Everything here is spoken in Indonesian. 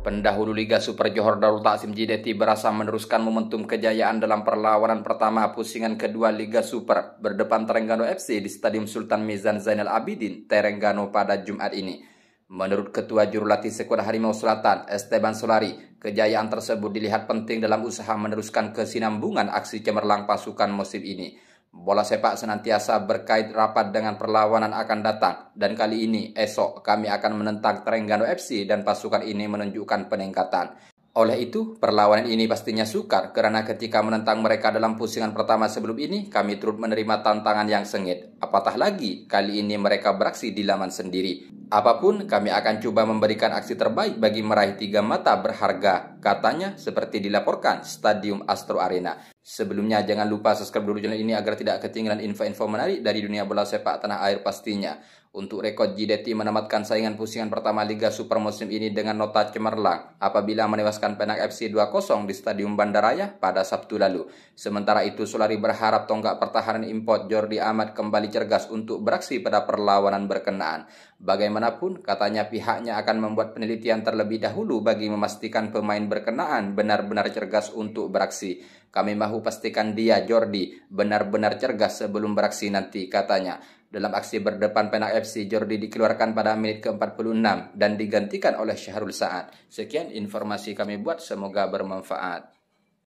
Pendahulu Liga Super Johor Darul Taksim Jideti berasa meneruskan momentum kejayaan dalam perlawanan pertama pusingan kedua Liga Super berdepan Terengganu FC di Stadium Sultan Mizan Zainal Abidin, Terengganu pada Jumat ini. Menurut Ketua Jurulatih Sekolah Harimau Selatan, Esteban Solari, kejayaan tersebut dilihat penting dalam usaha meneruskan kesinambungan aksi cemerlang pasukan musim ini. Bola sepak senantiasa berkait rapat dengan perlawanan akan datang dan kali ini esok kami akan menentang Terengganu FC dan pasukan ini menunjukkan peningkatan. Oleh itu, perlawanan ini pastinya sukar karena ketika menentang mereka dalam pusingan pertama sebelum ini, kami turut menerima tantangan yang sengit. Apatah lagi, kali ini mereka beraksi di laman sendiri. Apapun, kami akan coba memberikan aksi terbaik bagi meraih tiga mata berharga, katanya seperti dilaporkan Stadium Astro Arena. Sebelumnya jangan lupa subscribe dulu channel ini agar tidak ketinggalan info-info menarik dari dunia bola sepak tanah air pastinya. Untuk rekod JDT menamatkan saingan pusingan pertama Liga Super musim ini dengan nota cemerlang apabila menewaskan Penak FC 2-0 di Stadion Bandaraya pada Sabtu lalu. Sementara itu Solari berharap tonggak pertahanan import Jordi Ahmad kembali cergas untuk beraksi pada perlawanan berkenaan. Bagaimanapun, katanya pihaknya akan membuat penelitian terlebih dahulu bagi memastikan pemain berkenaan benar-benar cergas untuk beraksi. Kami mahu pastikan dia, Jordi, benar-benar cergas sebelum beraksi nanti, katanya. Dalam aksi berdepan Penak FC, Jordi dikeluarkan pada menit ke-46 dan digantikan oleh Syahrul Saad. Sekian informasi kami buat, semoga bermanfaat.